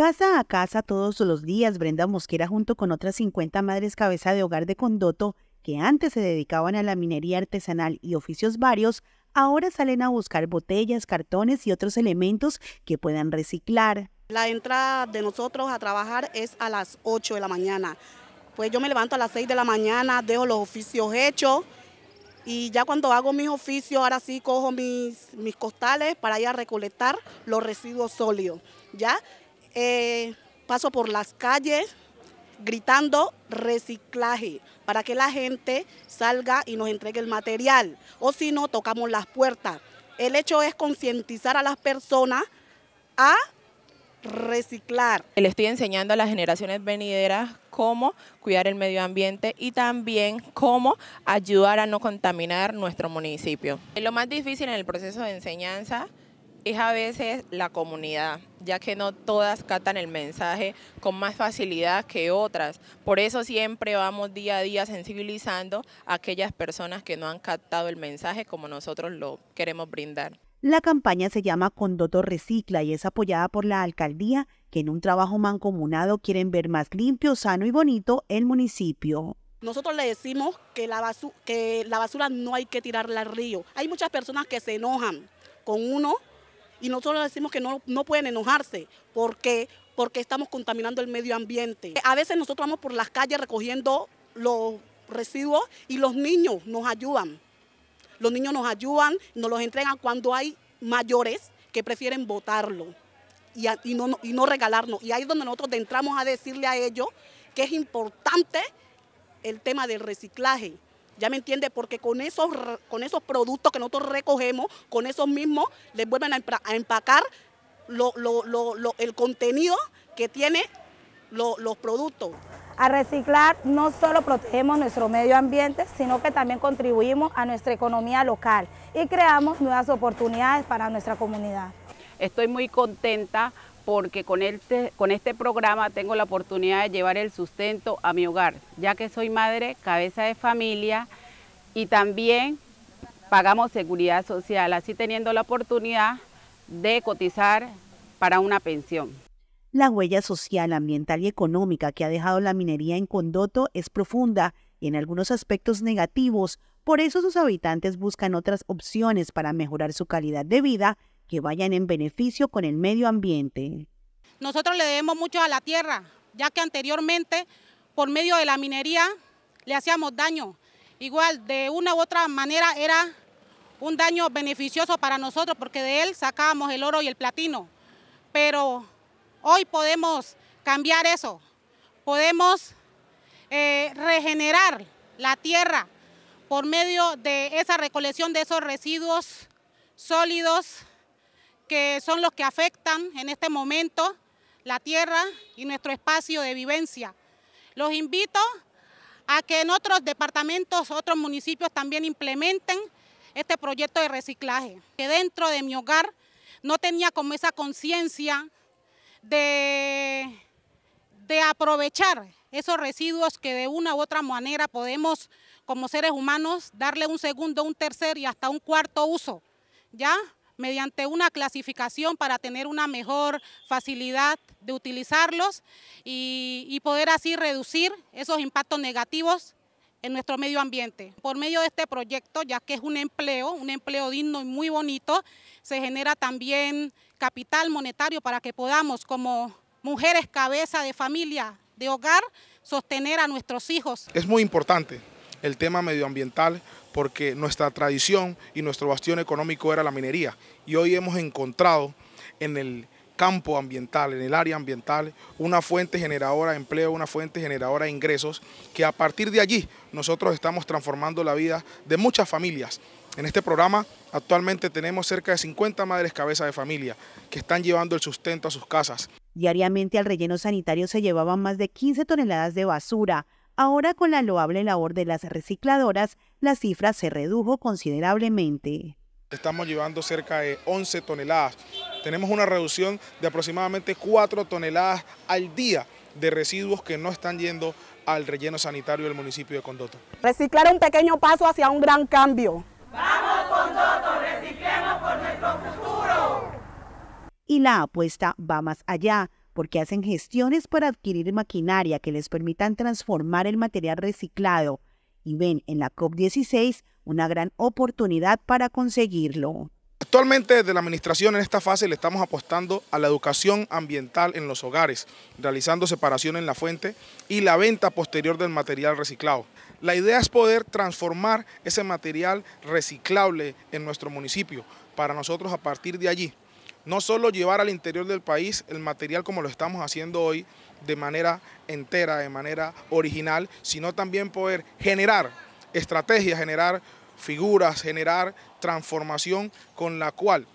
Casa a casa todos los días, Brenda Mosquera junto con otras 50 madres cabeza de hogar de Condoto que antes se dedicaban a la minería artesanal y oficios varios, ahora salen a buscar botellas, cartones y otros elementos que puedan reciclar. La entrada de nosotros a trabajar es a las 8 de la mañana. Pues yo me levanto a las 6 de la mañana, dejo los oficios hechos y ya cuando hago mis oficios, ahora sí cojo mis, mis costales para ir a recolectar los residuos sólidos. ¿ya? Eh, paso por las calles gritando reciclaje para que la gente salga y nos entregue el material o si no tocamos las puertas. El hecho es concientizar a las personas a reciclar. Le estoy enseñando a las generaciones venideras cómo cuidar el medio ambiente y también cómo ayudar a no contaminar nuestro municipio. Lo más difícil en el proceso de enseñanza es a veces la comunidad, ya que no todas captan el mensaje con más facilidad que otras. Por eso siempre vamos día a día sensibilizando a aquellas personas que no han captado el mensaje como nosotros lo queremos brindar. La campaña se llama Condoto Recicla y es apoyada por la alcaldía, que en un trabajo mancomunado quieren ver más limpio, sano y bonito el municipio. Nosotros le decimos que la, basura, que la basura no hay que tirarla al río. Hay muchas personas que se enojan con uno y nosotros decimos que no, pueden enojarse. ¿Por Porque estamos contaminando el medio ambiente. A veces nosotros vamos por las calles recogiendo los residuos y los niños nos ayudan. Los niños nos ayudan, nos los entregan cuando hay mayores que prefieren botarlo y, y, no, y no regalarnos. Y ahí es donde nosotros entramos a decirle a ellos que es importante el tema del reciclaje. ¿Ya me entiende? Porque con esos, con esos productos que nosotros recogemos, con esos mismos, les vuelven a, empacar el contenido que tiene los productos. A reciclar no solo protegemos nuestro medio ambiente, sino que también contribuimos a nuestra economía local y creamos nuevas oportunidades para nuestra comunidad. Estoy muy contenta porque este, con este, programa tengo la oportunidad de llevar el sustento a mi hogar, ya que soy madre, cabeza de familia y también pagamos seguridad social, así teniendo la oportunidad de cotizar para una pensión. La huella social, ambiental y económica que ha dejado la minería en Condoto es profunda y en algunos aspectos negativos, por eso sus habitantes buscan otras opciones para mejorar su calidad de vida que vayan en beneficio con el medio ambiente. Nosotros le debemos mucho a la tierra, ya que anteriormente por medio de la minería le hacíamos daño. Igual, de una u otra manera era un daño beneficioso para nosotros porque de él sacábamos el oro y el platino. Pero hoy podemos cambiar eso, podemos eh, regenerar la tierra por medio de esa recolección de esos residuos sólidos que son los que afectan en este momento la tierra y nuestro espacio de vivencia. Los invito a que en otros departamentos, otros municipios también implementen este proyecto de reciclaje, que dentro de mi hogar no tenía como esa conciencia de, de aprovechar esos residuos que de una u otra manera podemos como seres humanos darle un segundo, un tercer y hasta un cuarto uso, ¿ya? mediante una clasificación para tener una mejor facilidad de utilizarlos y, poder así reducir esos impactos negativos en nuestro medio ambiente. Por medio de este proyecto, ya que es un empleo, un empleo digno y muy bonito, se genera también capital monetario para que podamos, como mujeres cabeza de familia, de hogar, sostener a nuestros hijos. Es muy importante el tema medioambiental porque nuestra tradición y nuestro bastión económico era la minería y hoy hemos encontrado en el campo ambiental, en el área ambiental, una fuente generadora de empleo, una fuente generadora de ingresos, que a partir de allí nosotros estamos transformando la vida de muchas familias. En este programa actualmente tenemos cerca de 50 madres cabeza de familia que están llevando el sustento a sus casas. Diariamente al relleno sanitario se llevaban más de 15 toneladas de basura, Ahora con la loable labor de las recicladoras, la cifra se redujo considerablemente. Estamos llevando cerca de 11 toneladas. Tenemos una reducción de aproximadamente 4 toneladas al día de residuos que no están yendo al relleno sanitario del municipio de Condoto. Reciclar un pequeño paso hacia un gran cambio. ¡Vamos Condoto, reciclemos por nuestro futuro! Y la apuesta va más allá porque hacen gestiones para adquirir maquinaria que les permitan transformar el material reciclado y ven en la COP16 una gran oportunidad para conseguirlo. Actualmente desde la administración en esta fase le estamos apostando a la educación ambiental en los hogares, realizando separación en la fuente y la venta posterior del material reciclado. La idea es poder transformar ese material reciclable en nuestro municipio para nosotros a partir de allí no solo llevar al interior del país el material como lo estamos haciendo hoy de manera entera, de manera original, sino también poder generar estrategias, generar figuras, generar transformación con la cual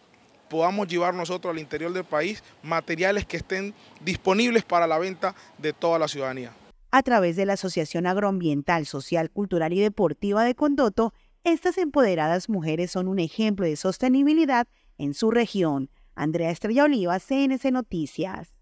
podamos llevar nosotros al interior del país materiales que estén disponibles para la venta de toda la ciudadanía. A través de la Asociación Agroambiental, Social, Cultural y Deportiva de Condoto, estas empoderadas mujeres son un ejemplo de sostenibilidad en su región. Andrea Estrella Oliva, CNC Noticias.